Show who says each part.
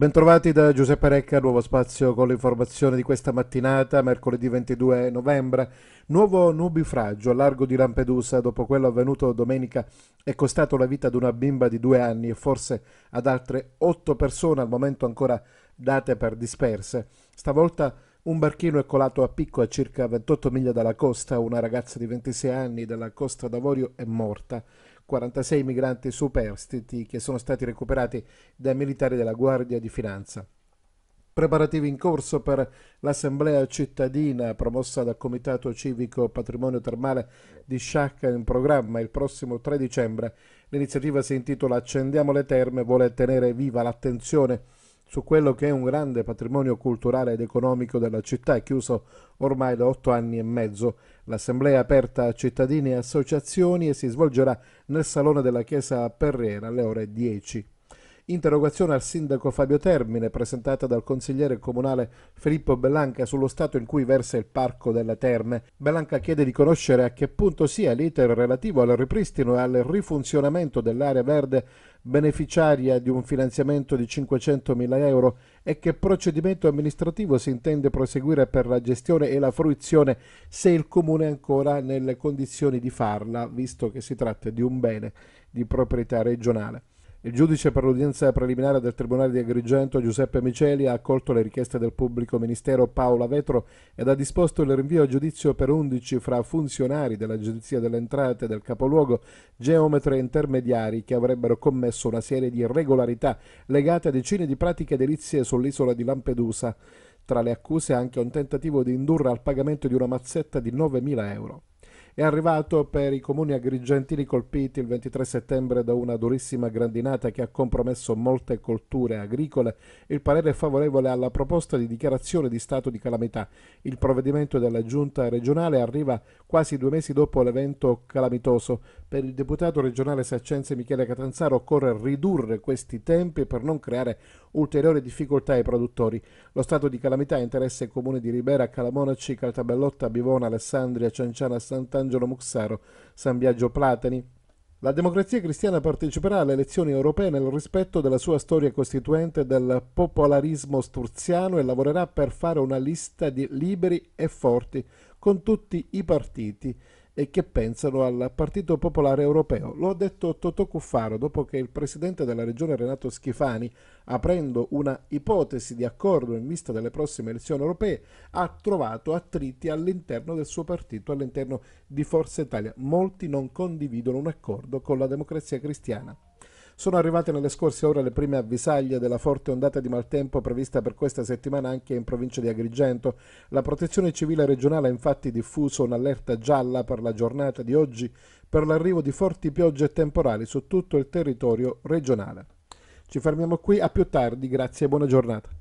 Speaker 1: Bentrovati da Giuseppe Recca, nuovo spazio con le informazioni di questa mattinata, mercoledì 22 novembre. Nuovo nubifragio a largo di Lampedusa dopo quello avvenuto domenica è costato la vita ad una bimba di due anni e forse ad altre otto persone al momento ancora date per disperse. Stavolta un barchino è colato a picco a circa 28 miglia dalla costa, una ragazza di 26 anni della costa d'Avorio è morta. 46 migranti superstiti che sono stati recuperati dai militari della Guardia di Finanza. Preparativi in corso per l'assemblea cittadina promossa dal Comitato Civico Patrimonio Termale di Sciacca in programma il prossimo 3 dicembre. L'iniziativa si intitola Accendiamo le terme, vuole tenere viva l'attenzione su quello che è un grande patrimonio culturale ed economico della città, chiuso ormai da otto anni e mezzo. L'assemblea è aperta a cittadini e associazioni e si svolgerà nel Salone della Chiesa Perrera alle ore 10 interrogazione al sindaco Fabio Termine presentata dal consigliere comunale Filippo Bellanca sullo stato in cui versa il parco delle terme. Bellanca chiede di conoscere a che punto sia l'iter relativo al ripristino e al rifunzionamento dell'area verde beneficiaria di un finanziamento di 500.000 euro e che procedimento amministrativo si intende proseguire per la gestione e la fruizione se il Comune è ancora nelle condizioni di farla, visto che si tratta di un bene di proprietà regionale. Il giudice per l'udienza preliminare del Tribunale di Agrigento Giuseppe Miceli ha accolto le richieste del pubblico ministero Paola Vetro ed ha disposto il rinvio a giudizio per 11 fra funzionari dell'Agenzia delle Entrate del capoluogo, geometri e intermediari che avrebbero commesso una serie di irregolarità legate a decine di pratiche edilizie sull'isola di Lampedusa. Tra le accuse anche un tentativo di indurre al pagamento di una mazzetta di 9.000 euro è arrivato per i comuni agrigentini colpiti il 23 settembre da una durissima grandinata che ha compromesso molte colture agricole il parere favorevole alla proposta di dichiarazione di stato di calamità. Il provvedimento della giunta regionale arriva quasi due mesi dopo l'evento calamitoso. Per il deputato regionale Saccenze Michele Catanzaro occorre ridurre questi tempi per non creare ulteriori difficoltà ai produttori. Lo stato di calamità interessa i comuni di Ribera, Calamonaci, Caltabellotta, Bivona, Alessandria, Cianciana, Sant'Angelo, Muxaro, San Biagio Platani, la democrazia cristiana parteciperà alle elezioni europee nel rispetto della sua storia costituente del popolarismo sturziano e lavorerà per fare una lista di liberi e forti con tutti i partiti e che pensano al Partito Popolare Europeo. Lo ha detto Totò Cuffaro dopo che il presidente della regione Renato Schifani, aprendo una ipotesi di accordo in vista delle prossime elezioni europee, ha trovato attriti all'interno del suo partito, all'interno di Forza Italia. Molti non condividono un accordo con la democrazia cristiana. Sono arrivate nelle scorse ore le prime avvisaglie della forte ondata di maltempo prevista per questa settimana anche in provincia di Agrigento. La protezione civile regionale ha infatti diffuso un'allerta gialla per la giornata di oggi per l'arrivo di forti piogge temporali su tutto il territorio regionale. Ci fermiamo qui, a più tardi, grazie e buona giornata.